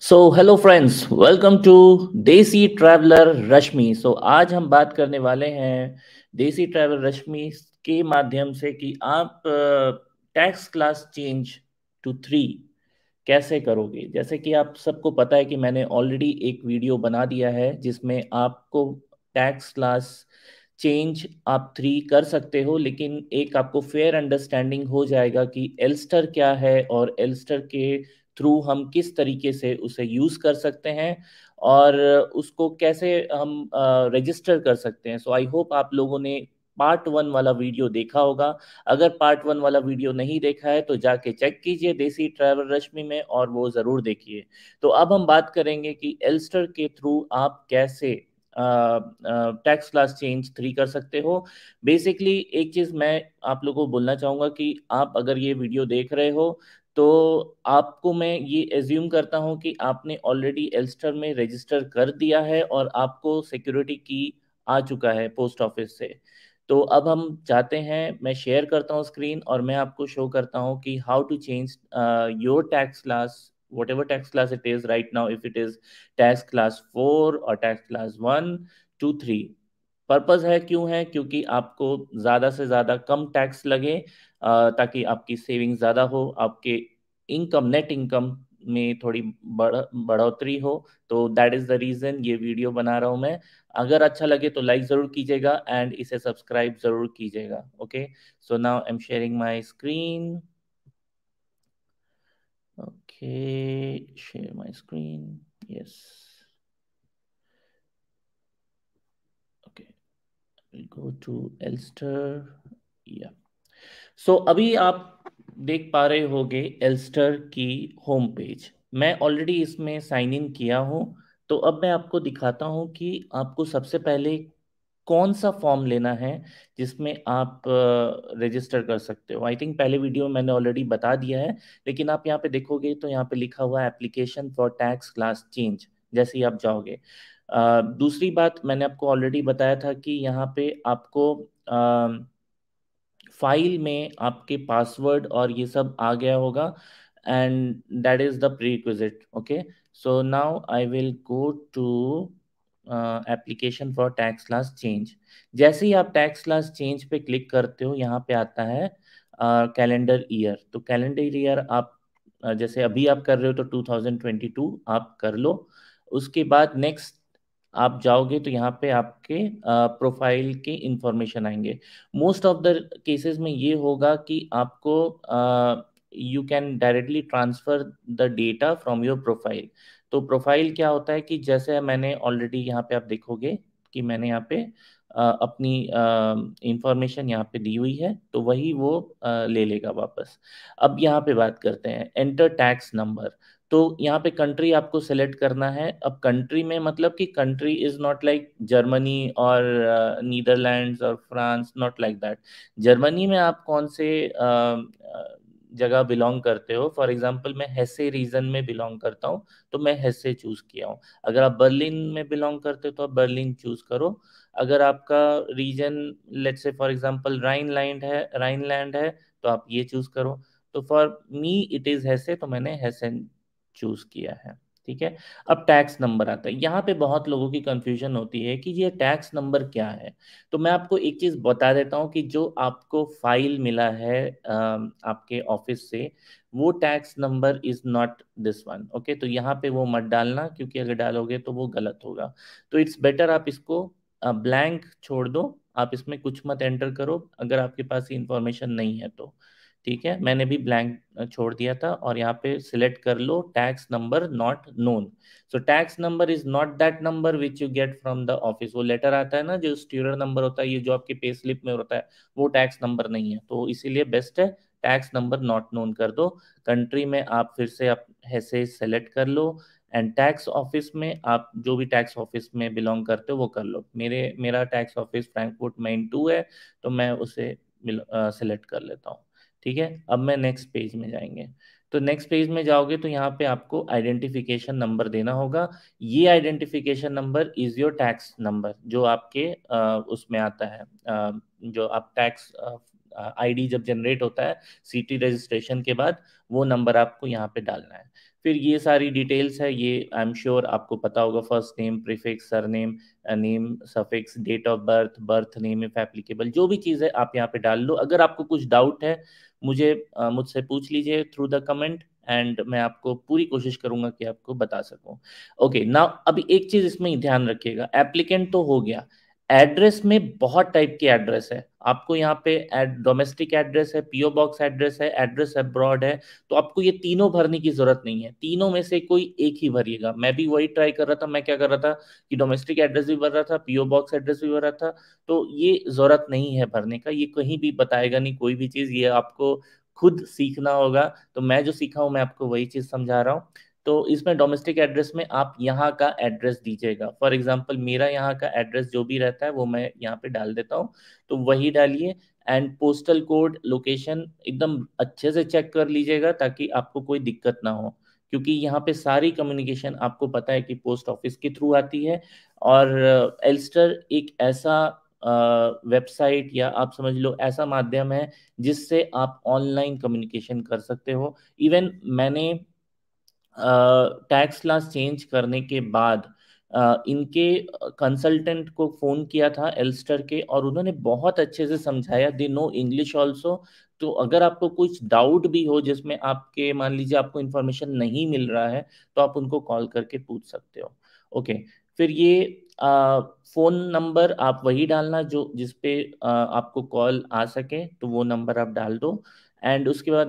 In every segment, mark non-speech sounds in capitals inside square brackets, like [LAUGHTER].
So hello friends welcome to desi traveller Rashmi so आज हम बात करने वाले हैं देसी ट्रैवलर रश्मि के माध्यम से कि आप tax class change to three कैसे करोगे जैसे कि आप सबको पता है कि मैंने ऑलरेडी एक वीडियो बना दिया है जिसमें आपको टैक्स क्लास चेंज आप थ्री कर सकते हो लेकिन एक आपको फेयर अंडरस्टैंडिंग हो जाएगा कि एल्स्टर क्या है और एल्स्टर के थ्रू हम किस तरीके से उसे यूज़ कर सकते हैं और उसको कैसे हम रजिस्टर कर सकते हैं सो आई होप आप लोगों ने पार्ट वन वाला वीडियो देखा होगा अगर पार्ट वन वाला वीडियो नहीं देखा है तो जाके चेक कीजिए देसी ट्रैवल रश्मि में और वो ज़रूर देखिए तो अब हम बात करेंगे कि एल्स्टर के थ्रू आप कैसे टैक्स क्लास चेंज थ्री कर सकते हो बेसिकली एक चीज़ मैं आप लोगों को बोलना चाहूंगा कि आप अगर ये वीडियो देख रहे हो तो आपको मैं ये एज्यूम करता हूँ कि आपने ऑलरेडी एल्स्टर में रजिस्टर कर दिया है और आपको सिक्योरिटी की आ चुका है पोस्ट ऑफिस से तो अब हम चाहते हैं मैं शेयर करता हूँ स्क्रीन और मैं आपको शो करता हूँ कि how to change your tax class ever tax class it is right now if it is tax class four और tax class one two three purpose है क्यों है क्योंकि आपको ज़्यादा से ज़्यादा कम टैक्स लगे ताकि आपकी सेविंग ज़्यादा हो आपके इनकम नेट इनकम में थोड़ी बढ़ बढ़ोतरी हो तो दैट इज़ द रीज़न ये वीडियो बना रहा हूं मैं अगर अच्छा लगे तो लाइक ज़रूर कीजिएगा एंड इसे सब्सक्राइब ज़रूर कीजिएगा okay so now I am sharing my screen okay share my screen yes go to Elster. Yeah. so, अभी आप देख पा रहे होगे एल्स्टर की होम पेज मैं ऑलरेडी इसमें साइन इन किया हूँ तो अब मैं आपको दिखाता हूँ कि आपको सबसे पहले कौन सा फॉर्म लेना है जिसमें आप रजिस्टर कर सकते हो आई थिंक पहले वीडियो मैंने ऑलरेडी बता दिया है लेकिन आप यहाँ पे देखोगे तो यहाँ पे लिखा हुआ है application for tax class change जैसे ही आप जाओगे दूसरी बात मैंने आपको ऑलरेडी बताया था कि यहाँ पे आपको फाइल में आपके पासवर्ड और ये सब आ गया होगा and that is the prerequisite okay so now I will go to application for tax tax change जैसे ही आप टैक्स क्लास चेंज पे क्लिक करते हो यहाँ पे आता है कैलेंडर uh, ईयर तो कैलेंडर ईयर आप जैसे अभी आप कर रहे हो तो 2022 आप कर लो उसके बाद नेक्स्ट आप जाओगे तो यहाँ पे आपके प्रोफाइल के इंफॉर्मेशन आएंगे मोस्ट ऑफ द केसेस में ये होगा कि आपको you can directly transfer the data from your profile तो प्रोफाइल क्या होता है कि जैसे मैंने ऑलरेडी यहाँ पे आप देखोगे कि मैंने यहाँ पे आ, अपनी इंफॉर्मेशन यहाँ पे दी हुई है तो वही वो आ, ले लेगा वापस अब यहाँ पे बात करते हैं एंटर टैक्स नंबर तो यहाँ पे कंट्री आपको सेलेक्ट करना है अब कंट्री में मतलब कि country is not like Germany और नीदरलैंड्स uh, और France not like that Germany में आप कौन से uh, uh, जगह बिलोंग करते हो फॉर एग्जाम्पल मैं हेसे रीजन में बिलोंग करता हूँ तो मैं हेसे चूज किया हूँ अगर आप बर्लिन में बिलोंग करते हो तो आप बर्लिन चूज करो अगर आपका region let's say for example land है लैंड है तो आप ये चूज करो तो for me it is Hesse तो मैंने हेसे चूज किया है ठीक है अब टैक्स नंबर आता है यहाँ पे बहुत लोगों की कंफ्यूजन होती है कि ये टैक्स नंबर क्या है तो मैं आपको एक चीज़ बता देता हूँ कि जो आपको फाइल मिला है आपके ऑफिस से वो tax number is not this one okay तो यहाँ पे वो मत डालना क्योंकि अगर डालोगे तो वो गलत होगा तो इट्स बेटर आप इसको ब्लैंक छोड़ दो आप इसमें कुछ मत एंटर करो अगर आपके पास ये इंफॉर्मेशन नहीं है तो ठीक है मैंने भी ब्लैंक छोड़ दिया था और यहाँ पे सिलेक्ट कर लो tax number not known so tax number is not that number which you get from the office वो लेटर आता है ना जो स्ट्यूडर नंबर होता है ये जो आपके पे स्लिप में होता है वो टैक्स नंबर नहीं है तो इसीलिए बेस्ट है टैक्स नंबर नॉट नोन कर दो कंट्री में आप फिर से आप ऐसे सेलेक्ट कर लो एंड टैक्स ऑफिस में आप जो भी टैक्स ऑफिस में बिलोंग करते हो वो कर लो मेरे मेरा tax office Frankfurt Main two है तो मैं उसे सेलेक्ट कर लेता हूँ ठीक है अब मैं नेक्स्ट पेज में जाएंगे तो नेक्स्ट पेज में जाओगे तो यहाँ पे आपको आइडेंटिफिकेशन नंबर देना होगा ये identification number is your tax number जो आपके आ, उसमें आता है आ, जो आप टैक्स आईडी जब जनरेट होता है सीटी रजिस्ट्रेशन के बाद वो नंबर आपको यहाँ पे डालना है फिर ये सारी डिटेल्स है ये आई एम श्योर आपको पता होगा first name prefix surname name suffix date of birth birth name if applicable जो भी चीज़ है आप यहाँ पे डाल लो अगर आपको कुछ डाउट है मुझे मुझसे पूछ लीजिए थ्रू द कमेंट एंड मैं आपको पूरी कोशिश करूंगा कि आपको बता सकूं ओके okay, ना अभी एक चीज इसमें ध्यान रखिएगा एप्लीकेंट तो हो गया एड्रेस में बहुत टाइप के एड्रेस है आपको यहाँ पे डोमेस्टिक एड्रेस है पीओ बॉक्स एड्रेस है एड्रेस अब्रॉड है तो आपको ये तीनों भरने की जरूरत नहीं है तीनों में से कोई एक ही भरिएगा मैं भी वही ट्राई कर रहा था मैं क्या कर रहा था कि डोमेस्टिक एड्रेस भी भर रहा था पीओ बॉक्स एड्रेस भी भर रहा था तो ये जरूरत नहीं है भरने का ये कहीं भी बताएगा नहीं कोई भी चीज़ ये आपको खुद सीखना होगा तो मैं जो सीखा हूँ मैं आपको वही चीज़ समझा रहा हूँ तो इसमें डोमेस्टिक एड्रेस में आप यहाँ का एड्रेस दीजिएगा फॉर एग्जाम्पल मेरा यहाँ का एड्रेस जो भी रहता है वो मैं यहाँ पे डाल देता हूँ तो वही डालिए एंड पोस्टल कोड लोकेशन एकदम अच्छे से चेक कर लीजिएगा ताकि आपको कोई दिक्कत ना हो क्योंकि यहाँ पे सारी कम्युनिकेशन आपको पता है कि पोस्ट ऑफिस के थ्रू आती है और एल्स्टर uh, एक ऐसा वेबसाइट uh, या आप समझ लो ऐसा माध्यम है जिससे आप ऑनलाइन कम्युनिकेशन कर सकते हो इवन मैंने टैक्स लॉस चेंज करने के बाद Uh, इनके कंसल्टेंट को फ़ोन किया था एल्स्टर के और उन्होंने बहुत अच्छे से समझाया दे नो इंग्लिश ऑल्सो तो अगर आपको कुछ डाउट भी हो जिसमें आपके मान लीजिए आपको इन्फॉर्मेशन नहीं मिल रहा है तो आप उनको कॉल करके पूछ सकते हो ओके okay, फिर ये फ़ोन नंबर आप वही डालना जो जिसपे आपको कॉल आ सके तो वो नंबर आप डाल दो एंड उसके बाद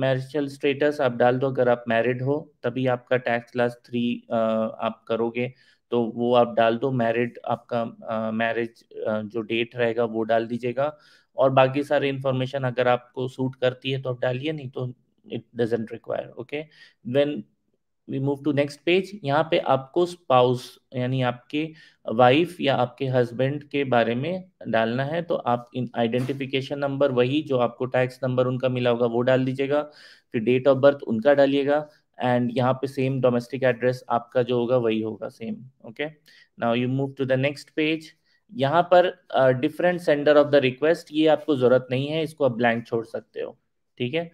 मैरिशल um, स्टेटस आप डाल दो अगर आप मैरिड हो तभी आपका टैक्स क्लास थ्री आप करोगे तो वो आप डाल दो मैरिड आपका मैरिज uh, uh, जो डेट रहेगा वो डाल दीजिएगा और बाकी सारे इंफॉर्मेशन अगर आपको सूट करती है तो आप डालिए नहीं तो it doesn't require okay then we move to next page यहाँ पे आपको स्पाउस यानी आपके वाइफ या आपके हस्बैंड के बारे में डालना है तो आप इन आइडेंटिफिकेशन नंबर वही जो आपको टैक्स नंबर उनका मिला होगा वो डाल दीजिएगा फिर डेट ऑफ बर्थ उनका डालिएगा एंड यहाँ पे सेम डोमेस्टिक एड्रेस आपका जो होगा वही होगा same okay now you move to the next page यहाँ पर different sender of the request ये आपको ज़रूरत नहीं है इसको आप ब्लैंक छोड़ सकते हो ठीक है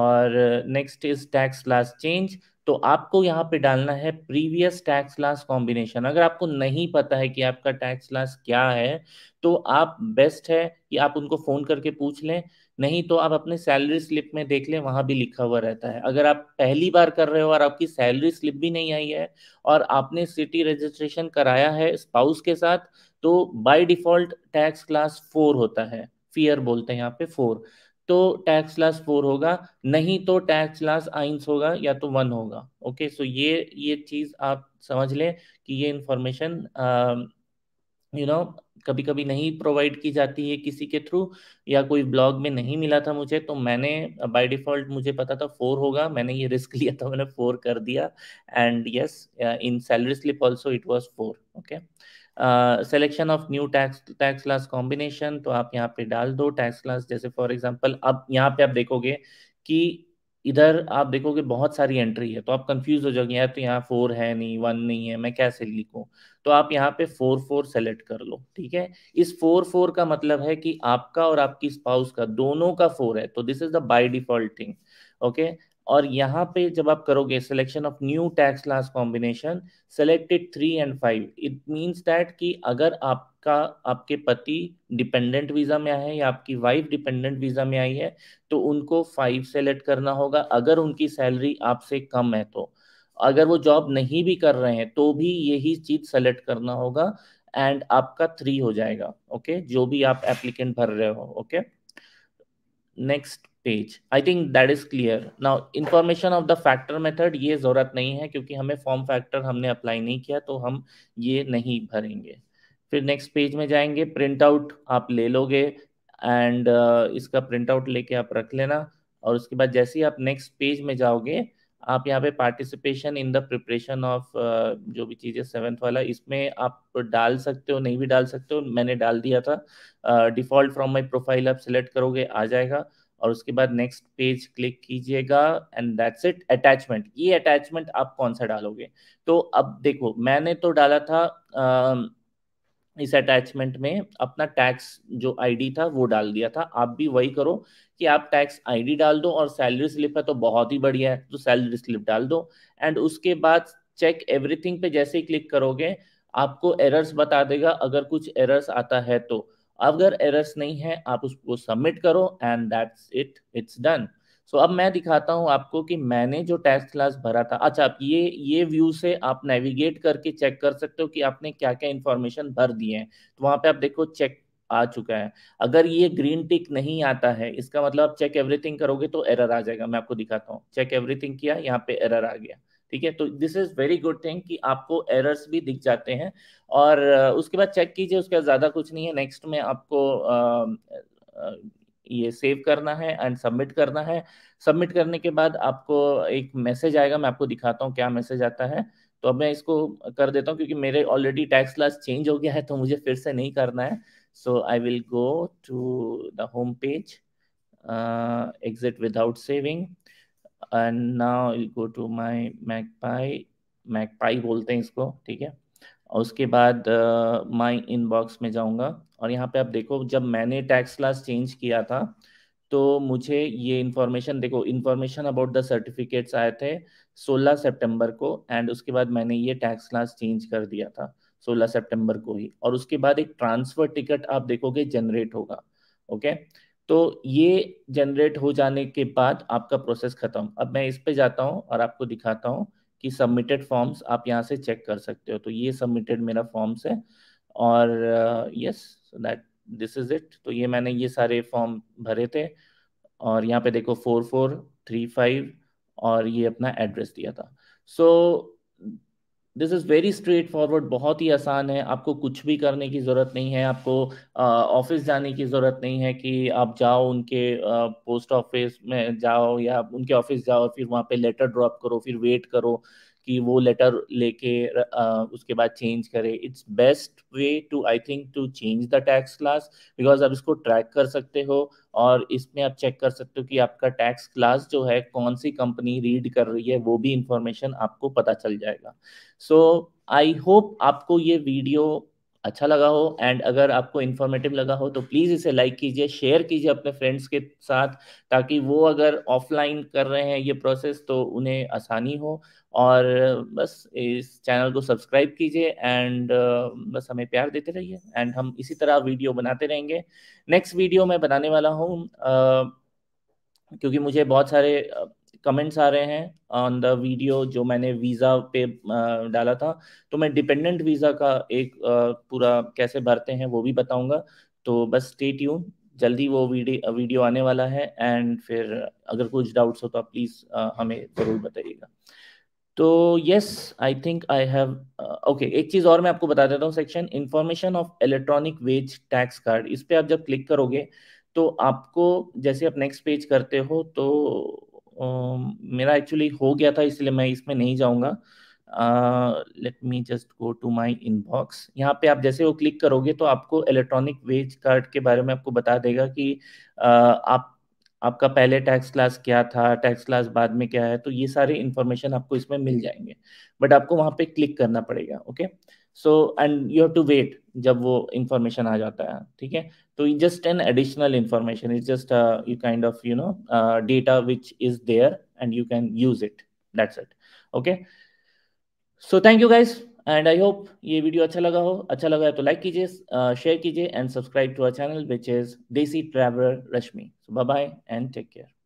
और नेक्स्ट इज टैक्स लास्ट चेंज तो आपको यहाँ पे डालना है प्रीवियस टैक्स लास कॉम्बिनेशन अगर आपको नहीं पता है कि आपका टैक्स लास क्या है तो आप बेस्ट है कि आप उनको फ़ोन करके पूछ लें नहीं तो आप अपने सैलरी स्लिप में देख लें वहां भी लिखा हुआ रहता है अगर आप पहली बार कर रहे हो और आपकी सैलरी स्लिप भी नहीं आई है और आपने सिटी रजिस्ट्रेशन कराया है स्पाउस के साथ तो by default tax class four होता है फियर बोलते हैं यहाँ पे फोर तो टैक्स लास फोर होगा नहीं तो टैक्स लास आइंस होगा या तो वन होगा ओके सो ये ये चीज आप समझ लें कि ये इंफॉर्मेशन यू नो कभी कभी नहीं प्रोवाइड की जाती है किसी के थ्रू या कोई ब्लॉग में नहीं मिला था मुझे तो मैंने बाय डिफॉल्ट मुझे पता था फोर होगा मैंने ये रिस्क [LAUGHS] लिया था मैंने फोर कर दिया and yes in salary slip also it was four okay selection of new tax tax class combination तो आप यहाँ पे डाल दो टैक्स क्लास जैसे फॉर एग्जांपल अब यहाँ पे आप देखोगे कि इधर आप देखोगे बहुत सारी एंट्री है तो आप कंफ्यूज हो जाओगे यार तो यहाँ फोर है नहीं वन नहीं है मैं कैसे लिखूं तो आप यहाँ पे फोर फोर सेलेक्ट कर लो ठीक है इस फोर फोर का मतलब है कि आपका और आपकी स्पाउस का दोनों का फोर है तो this is the by default thing okay और यहाँ पे जब आप करोगे selection of new tax class combination selected three and five it means that कि अगर आपका आपके पति डिपेंडेंट वीज़ा में आए हैं या आपकी वाइफ डिपेंडेंट वीज़ा में आई है तो उनको फाइव सेलेक्ट करना होगा अगर उनकी सैलरी आपसे कम है तो अगर वो जॉब नहीं भी कर रहे हैं तो भी यही चीज़ सेलेक्ट करना होगा एंड आपका थ्री हो जाएगा ओके okay? जो भी आप एप्लीकेंट भर रहे हो okay next page I think that is clear now information of the factor method ये जरूरत नहीं है क्योंकि हमें फॉर्म फैक्टर हमने अप्लाई नहीं किया तो हम ये नहीं भरेंगे फिर नेक्स्ट पेज में जाएंगे प्रिंट आउट आप ले लोगे एंड uh, इसका प्रिंट आउट लेके आप रख लेना और उसके बाद जैसे ही आप नेक्स्ट पेज में जाओगे आप यहाँ पे participation in the preparation of जो भी चीज़ है सेवन्थ वाला इसमें आप डाल सकते हो नहीं भी डाल सकते हो मैंने डाल दिया था डिफ़ॉल्ट फ्रॉम माय प्रोफाइल आप सिलेक्ट करोगे आ जाएगा और उसके बाद नेक्स्ट पेज क्लिक कीजिएगा एंड दैट्स इट अटैचमेंट ये अटैचमेंट आप कौन सा डालोगे तो अब देखो मैंने तो डाला था आ, इस अटैचमेंट में अपना टैक्स जो आईडी था वो डाल दिया था आप भी वही करो कि आप टैक्स आईडी डाल दो और सैलरी स्लिप है तो बहुत ही बढ़िया है तो सैलरी स्लिप डाल दो एंड उसके बाद चेक एवरीथिंग पे जैसे ही क्लिक करोगे आपको एरर्स बता देगा अगर कुछ एरर्स आता है तो अगर एरर्स नहीं है आप उसको सबमिट करो and that's it it's done so अब मैं दिखाता हूँ आपको कि मैंने जो टेस्ट क्लास भरा था अच्छा आप ये ये व्यू से आप नेविगेट करके चेक कर सकते हो कि आपने क्या क्या इंफॉर्मेशन भर दिए हैं तो वहां पे आप देखो चेक आ चुका है अगर ये ग्रीन टिक नहीं आता है इसका मतलब आप चेक एवरीथिंग करोगे तो एरर आ जाएगा मैं आपको दिखाता हूँ चेक एवरीथिंग किया यहाँ पे एरर आ गया ठीक है तो this is very good thing कि आपको एरर्स भी दिख जाते हैं और उसके बाद चेक कीजिए उसके बाद ज़्यादा कुछ नहीं है नेक्स्ट में आपको ये सेव करना है एंड सबमिट करना है सबमिट करने के बाद आपको एक मैसेज आएगा मैं आपको दिखाता हूँ क्या मैसेज आता है तो अब मैं इसको कर देता हूँ क्योंकि मेरे ऑलरेडी टैक्स क्लास चेंज हो गया है तो मुझे फिर से नहीं करना है so I will go to the home page exit without saving and now you go to my मैकपाई मैकपाई बोलते हैं इसको ठीक है और उसके बाद माय uh, इनबॉक्स में जाऊंगा और यहाँ पे आप देखो जब मैंने टैक्स क्लास चेंज किया था तो मुझे ये इन्फॉर्मेशन देखो इन्फॉर्मेशन अबाउट द सर्टिफिकेट्स आए थे 16 सितंबर को एंड उसके बाद मैंने ये टैक्स क्लास चेंज कर दिया था 16 सितंबर को ही और उसके बाद एक ट्रांसफर टिकट आप देखोगे जनरेट होगा ओके okay? तो ये जनरेट हो जाने के बाद आपका प्रोसेस खत्म अब मैं इस पे जाता हूँ और आपको दिखाता हूँ कि सबमिटेड फॉर्म्स आप यहाँ से चेक कर सकते हो तो ये सबमिटेड मेरा फॉर्म्स है और yes that this is it तो ये मैंने ये सारे फॉर्म भरे थे और यहाँ पे देखो फोर फोर थ्री फाइव और ये अपना एड्रेस दिया था so so, this is very straightforward बहुत ही आसान है आपको कुछ भी करने की ज़रूरत नहीं है आपको ऑफिस जाने की ज़रूरत नहीं है कि आप जाओ उनके पोस्ट ऑफिस में जाओ या उनके ऑफिस जाओ फिर वहाँ पे लेटर ड्रॉप करो फिर वेट करो कि वो लेटर लेके उसके बाद चेंज करे it's best way to I think to change the tax class because आप इसको ट्रैक कर सकते हो और इसमें आप चेक कर सकते हो कि आपका टैक्स क्लास जो है कौन सी कंपनी रीड कर रही है वो भी इंफॉर्मेशन आपको पता चल जाएगा सो आई होप आपको ये वीडियो अच्छा लगा हो एंड अगर आपको इन्फॉर्मेटिव लगा हो तो प्लीज़ इसे लाइक कीजिए शेयर कीजिए अपने फ्रेंड्स के साथ ताकि वो अगर ऑफलाइन कर रहे हैं ये प्रोसेस तो उन्हें आसानी हो और बस इस चैनल को सब्सक्राइब कीजिए एंड बस हमें प्यार देते रहिए एंड हम इसी तरह वीडियो बनाते रहेंगे नेक्स्ट वीडियो मैं बनाने वाला हूँ क्योंकि मुझे बहुत सारे कमेंट्स आ रहे हैं ऑन द वीडियो जो मैंने वीज़ा पे डाला था तो मैं डिपेंडेंट वीज़ा का एक पूरा कैसे भरते हैं वो भी बताऊंगा तो बस स्टे ट्यून जल्दी वो वीडियो आने वाला है एंड फिर अगर कुछ डाउट्स हो तो आप प्लीज़ हमें ज़रूर बताइएगा तो yes I think I have okay एक चीज़ और मैं आपको बता देता हूँ section information of electronic wage tax card इस पे आप जब क्लिक करोगे तो आपको जैसे आप नेक्स्ट पेज करते हो तो मेरा एक्चुअली हो गया था इसलिए मैं इसमें नहीं जाऊँगा let me just go to my inbox यहाँ पे आप जैसे वो क्लिक करोगे तो आपको इलेक्ट्रॉनिक वेज कार्ड के बारे में आपको बता देगा कि uh, आप आपका पहले टैक्स क्लास क्या था टैक्स क्लास बाद में क्या है तो ये सारी इन्फॉर्मेशन आपको इसमें मिल जाएंगे बट आपको वहाँ पे क्लिक करना पड़ेगा okay okay? So and you have to wait जब वो इंफॉर्मेशन आ जाता है ठीक है तो just an additional information is just you kind of you know data which is there and you can use it that's it okay so thank you guys and I hope ये video uh, uh, अच्छा लगा हो अच्छा लगा है तो like कीजिए share uh, कीजिए and subscribe to our channel which is Desi traveller Rashmi bye bye and take care